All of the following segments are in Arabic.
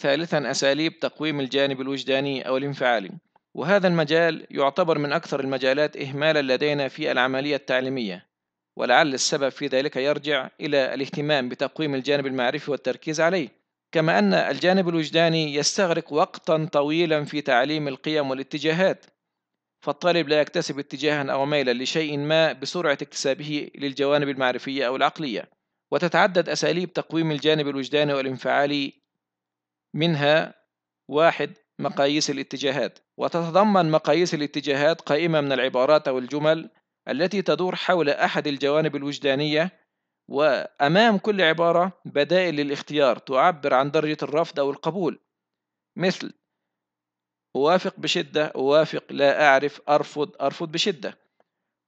ثالثا أساليب تقويم الجانب الوجداني أو الانفعالي وهذا المجال يعتبر من أكثر المجالات إهمالا لدينا في العملية التعليمية ولعل السبب في ذلك يرجع إلى الاهتمام بتقويم الجانب المعرفي والتركيز عليه كما أن الجانب الوجداني يستغرق وقتا طويلا في تعليم القيم والاتجاهات فالطالب لا يكتسب اتجاها أو ميلا لشيء ما بسرعة اكتسابه للجوانب المعرفية أو العقلية وتتعدد أساليب تقويم الجانب الوجداني والانفعالي منها واحد مقاييس الاتجاهات وتتضمن مقاييس الاتجاهات قائمة من العبارات أو الجمل التي تدور حول أحد الجوانب الوجدانية وأمام كل عبارة بدائل للاختيار تعبر عن درجة الرفض أو القبول مثل أوافق بشدة أوافق لا أعرف أرفض أرفض بشدة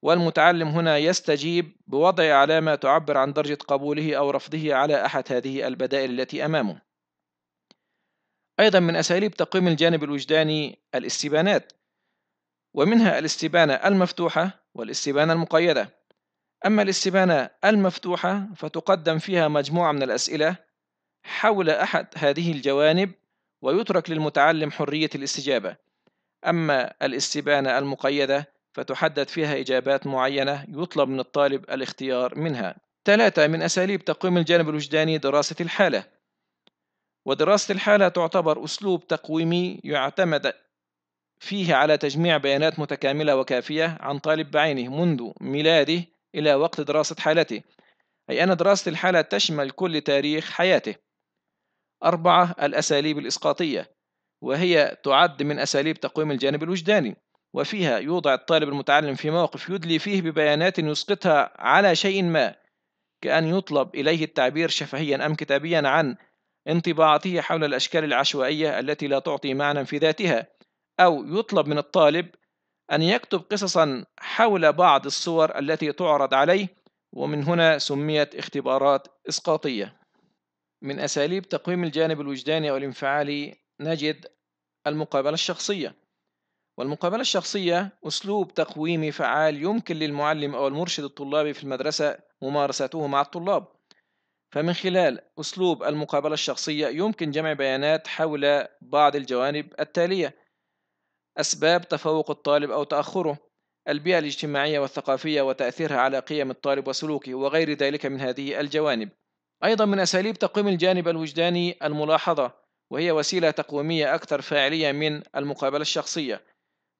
والمتعلم هنا يستجيب بوضع علامة تعبر عن درجة قبوله أو رفضه على أحد هذه البدائل التي أمامه أيضا من أساليب تقويم الجانب الوجداني الاستبانات ومنها الاستبانة المفتوحة والاستبانة المقيدة أما الاستبانة المفتوحة فتقدم فيها مجموعة من الأسئلة حول أحد هذه الجوانب ويترك للمتعلم حرية الاستجابة أما الاستبانة المقيدة فتحدد فيها إجابات معينة يطلب من الطالب الاختيار منها ثلاثة من أساليب تقويم الجانب الوجداني دراسة الحالة ودراسة الحالة تعتبر أسلوب تقويمي يعتمد فيه على تجميع بيانات متكاملة وكافية عن طالب بعينه منذ ميلاده إلى وقت دراسة حالته أي أن دراسة الحالة تشمل كل تاريخ حياته أربعة الأساليب الإسقاطية وهي تعد من أساليب تقويم الجانب الوجداني وفيها يوضع الطالب المتعلم في موقف يدلي فيه ببيانات يسقطها على شيء ما كأن يطلب إليه التعبير شفهيا أم كتابيا عن انطباعاته حول الأشكال العشوائية التي لا تعطي معنى في ذاتها أو يطلب من الطالب أن يكتب قصصا حول بعض الصور التي تعرض عليه ومن هنا سميت اختبارات إسقاطية من أساليب تقويم الجانب الوجداني أو الانفعالي نجد المقابلة الشخصية والمقابلة الشخصية أسلوب تقويمي فعال يمكن للمعلم أو المرشد الطلابي في المدرسة ممارسته مع الطلاب فمن خلال أسلوب المقابلة الشخصية يمكن جمع بيانات حول بعض الجوانب التالية أسباب تفوق الطالب أو تأخره البيئة الاجتماعية والثقافية وتأثيرها على قيم الطالب وسلوكه وغير ذلك من هذه الجوانب أيضا من أساليب تقويم الجانب الوجداني الملاحظة وهي وسيلة تقويمية أكثر فاعلية من المقابلة الشخصية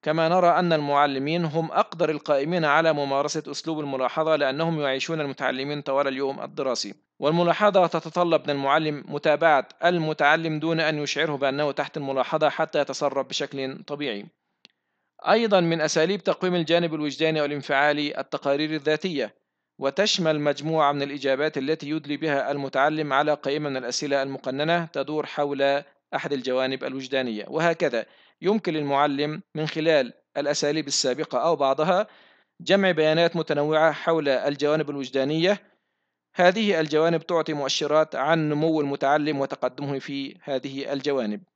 كما نرى أن المعلمين هم أقدر القائمين على ممارسة أسلوب الملاحظة لأنهم يعيشون المتعلمين طوال اليوم الدراسي والملاحظة تتطلب من المعلم متابعة المتعلم دون أن يشعره بأنه تحت الملاحظة حتى يتصرف بشكل طبيعي أيضا من أساليب تقويم الجانب الوجداني والانفعالي التقارير الذاتية وتشمل مجموعة من الإجابات التي يدلي بها المتعلم على قائمة من الأسئلة المقننة تدور حول أحد الجوانب الوجدانية وهكذا يمكن للمعلم من خلال الأساليب السابقة أو بعضها جمع بيانات متنوعة حول الجوانب الوجدانية هذه الجوانب تعطي مؤشرات عن نمو المتعلم وتقدمه في هذه الجوانب